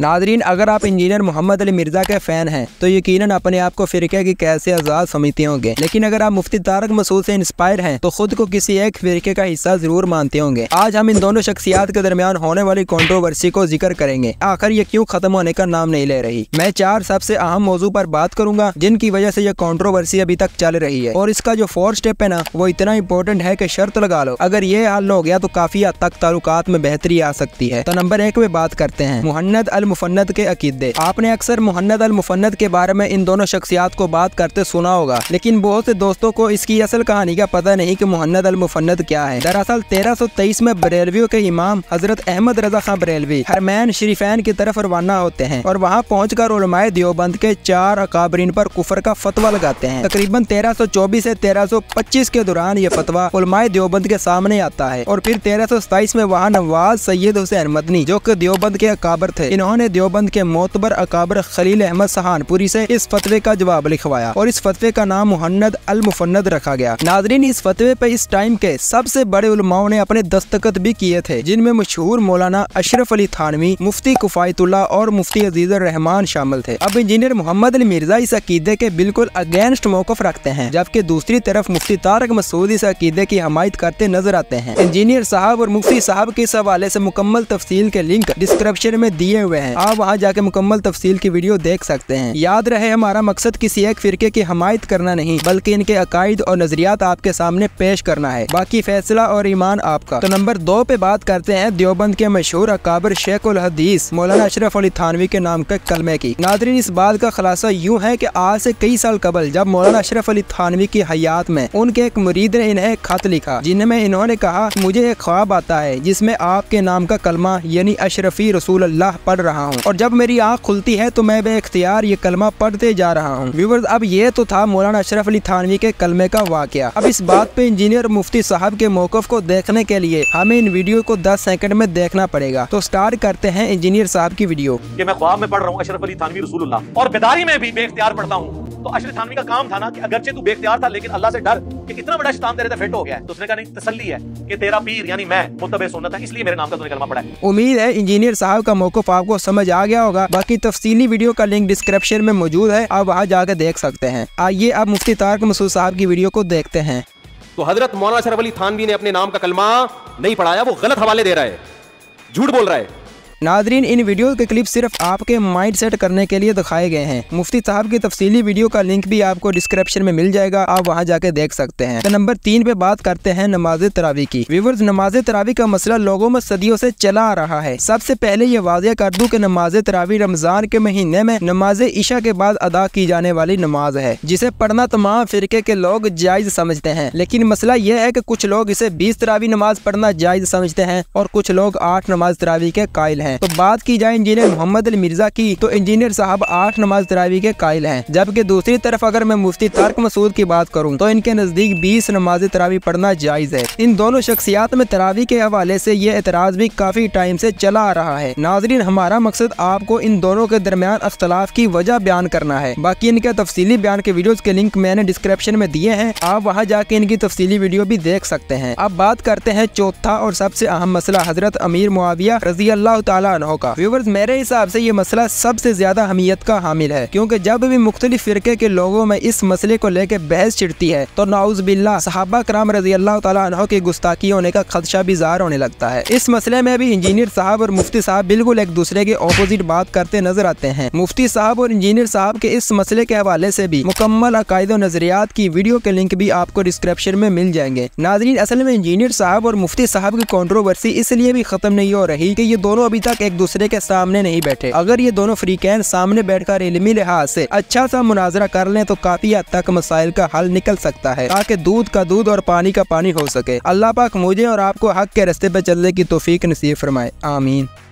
Nadreen अगर आप engineer Mohammad Ali Mirza के फ़ैन हैं तो यकीन अपने आप को फ़िरके की कैसे आज़ाद समझते होंगे लेकिन अगर आप मुफ्ती तारक मसूद से इंस्पायर हैं तो खुद को किसी एक फ़िरके का हिस्सा ज़रूर मानते होंगे आज हम इन दोनों शख्सियात के दरमियान होने वाली कॉन्ट्रोवर्सी को जिक्र करेंगे आखिर ये क्यों खत्म होने का नाम नहीं ले रही मैं चार सबसे अहम मौजू पर बात करूंगा जिनकी वजह से यह कॉन्ट्रोवर्सी अभी तक चल रही है और इसका जो फोर्थ स्टेप है ना वो इतना इम्पोर्टेंट है की शर्त लगा लो अगर ये हल हो गया तो काफी हद तक तालुकात में बेहतरी आ सकती है तो नंबर एक में बात करते हैं मोहन्नद अल मुफन्नत के अकीदे आपने अक्सर मुहन्नत अल मुफन्नत के बारे में इन दोनों शख्सियात को बात करते सुना होगा लेकिन बहुत से दोस्तों को इसकी असल कहानी का पता नहीं की मुहन्नत अल मुफन्नत क्या है दरअसल तेरह सौ तेईस में बरेलवियों के इमाम हजरत अहमद रजा खां बरेलवी हरमैन शरीफैन की तरफ रवाना होते हैं और वहाँ पहुँच कर देवबंद के चार अकाबरीन पर कुफर का फतवा लगाते हैं तकरीबन तेरह तेरह सौ पच्चीस के दौरान ये फतवा उलमाए देवबंद के सामने आता है और फिर 1327 में वहाँ नवाज सैयद हुसैन मदनी जो की देवबंद के अकाबर थे इन्होंने उन्होंने देवबंद के मोतबर अकाबर खलील अहमद सहानपुरी से इस फतवे का जवाब लिखवाया और इस फतवे का नाम मुहन्नद अल मुफन्नद रखा गया नाजरीन इस फतवे पर इस टाइम के सबसे बड़े उलमाओं ने अपने दस्तखत भी किए थे जिनमें मशहूर मौलाना अशरफ अली थानवी मुफ्ती कुफायतुल्ला और मुफ्ती अजीज रहमान शामिल थे अब इंजीनियर मोहम्मद अली मिर्जा इस अकीदे के बिल्कुल अगेंस्ट मौकफ रखते हैं जबकि दूसरी तरफ मुफ्ती तारक मसूद इस अकीदे की हमायत करते नजर आते हैं इंजीनियर साहब और मुफ्ती साहब के इस हवाले ऐसी मुकम्मल तफसील के लिंक डिस्क्रिप्शन में दिए हुए हुए हैं आप वहाँ जाके मुकम्मल तफसील की वीडियो देख सकते हैं याद रहे हमारा मकसद किसी एक फिरके की हमायत करना नहीं बल्कि इनके अकायद और नजरियात आपके सामने पेश करना है बाकी फैसला और ईमान आपका तो नंबर दो पे बात करते हैं देवबंद के मशहूर अकाबर शेख उल हदीस मौलाना अशरफ अली थानवी के नाम के कलमे की नादरीन इस बात का खुलासा यूँ है की आज ऐसी कई साल कबल जब मौलाना अशरफ अली थानवी की हयात में उनके एक मुरीद ने इन्हें खत लिखा जिनमें इन्होंने कहा मुझे एक ख्वाब आता है जिसमे आपके नाम का कलमा यानी अशरफी रसूल अल्लाह पढ़ रहा रहा हूँ और जब मेरी आँख खुलती है तो मैं बेख्तियार ये कलमा पढ़ते जा रहा हूँ व्यूवर्स अब ये तो था मौलाना अशरफ अली थानवी के कलमे का वाक्य अब इस बात पे इंजीनियर मुफ्ती साहब के मौकफ को देखने के लिए हमें इन वीडियो को दस सेकंड में देखना पड़ेगा तो स्टार्ट करते हैं इंजीनियर साहब की वीडियो कि मैं ख्वाब में पढ़ रहा हूँ अशरफ अली थानवी रसूलुल्लाह और बेदारी में भी बेख्तियार पढ़ता हूँ तो अशरफ थानवी का काम था ना कि अगरचे तू बेख्तियार था लेकिन अल्लाह से डर कि इतना बड़ा शैतान तेरे फिट हो गया है तो उसने कहा नहीं तसल्ली है कि तेरा पीर यानी मैं मुतबे सुन्नत है इसलिए मेरे नाम का तूने कलमा पढ़ा है उम्मीद है इंजीनियर साहब का मौकफ आपको समझ आ गया होगा बाकी तफसीली वीडियो का लिंक डिस्क्रिप्शन में मौजूद है आप वहाँ जाकर देख सकते हैं आइए आप मुफ्ती तारक मसूद साहब की वीडियो को देखते हैं तो हजरत मौलाना शरफ अली थानवी ने अपने नाम का कलमा नहीं पढ़ाया वो गलत हवाले दे रहा है झूठ बोल रहा है नाजरीन इन वीडियो के क्लिप सिर्फ आपके माइंड सेट करने के लिए दिखाए गए हैं मुफ्ती साहब की तफसीली वीडियो का लिंक भी आपको डिस्क्रिप्शन में मिल जाएगा आप वहाँ जाके देख सकते हैं तो नंबर तीन पे बात करते हैं नमाज तरावी की व्यूवर्स नमाज तरावी का मसला लोगों में सदियों से चला आ रहा है सबसे पहले ये वाजिया कर दूँ की नमाज तरावी रमजान के महीने में नमाज ईशा के बाद अदा की जाने वाली नमाज है जिसे पढ़ना तमाम फिरके के लोग जायज समझते हैं लेकिन मसला यह है की कुछ लोग इसे बीस तरावी नमाज पढ़ना जायज समझते हैं और कुछ लोग आठ नमाज तरावी के कायल है है तो बात की जाए इंजीनियर मोहम्मद अली मिर्जा की तो इंजीनियर साहब आठ नमाज तरावी के कायल है जबकि दूसरी तरफ अगर मैं मुफ्ती तारक मसूद की बात करूँ तो इनके नजदीक बीस नमाज तरावी पढ़ना जायज है इन दोनों शख्सियात में तरावी के हवाले से ये एतराज भी काफी टाइम से चला आ रहा है नाजरीन हमारा मकसद आपको इन दोनों के दरमियान अख्तलाफ की वजह बयान करना है बाकी इनके तफसी बयान के वीडियो के लिंक मैंने डिस्क्रिप्शन में दिए हैं आप वहाँ जाके इनकी तफसी वीडियो भी देख सकते हैं अब बात करते हैं चौथा और सबसे अहम मसला हजरत अमीर मुआविया रजी अल्लाह ताला होगा व्यूवर्स मेरे हिसाब से ये मसला सबसे ज्यादा अहमियत का हामिल है क्योंकि जब भी मुख्तलिफ फिरके के लोगों में इस मसले को लेकर बहस छिड़ती है तो नाउज बिल्ला सहाबा कराम रजी अल्लाह की गुस्ताखी होने का खदशा भी ज़ाहिर होने लगता है इस मसले में भी इंजीनियर साहब और मुफ्ती साहब बिल्कुल एक दूसरे के अपोजिट बात करते नजर आते हैं मुफ्ती साहब और इंजीनियर साहब के इस मसले के हवाले से भी मुकम्मल अकायद नजरियात की वीडियो के लिंक भी आपको डिस्क्रिप्शन में मिल जाएंगे नाजरीन असल में इंजीनियर साहब और मुफ्ती साहब की कॉन्ट्रोवर्सी इसलिए भी खत्म नहीं हो रही की ये दोनों अभी तक तक एक दूसरे के सामने नहीं बैठे अगर ये दोनों फ्रीकैन सामने बैठकर इलमी लिहाज से अच्छा सा मुनाजरा कर लें तो काफी हद तक मसाइल का हल निकल सकता है ताकि दूध का दूध और पानी का पानी हो सके अल्लाह पाक मुझे और आपको हक के रस्ते पर चलने की तोफीक नसीब फरमाए आमीन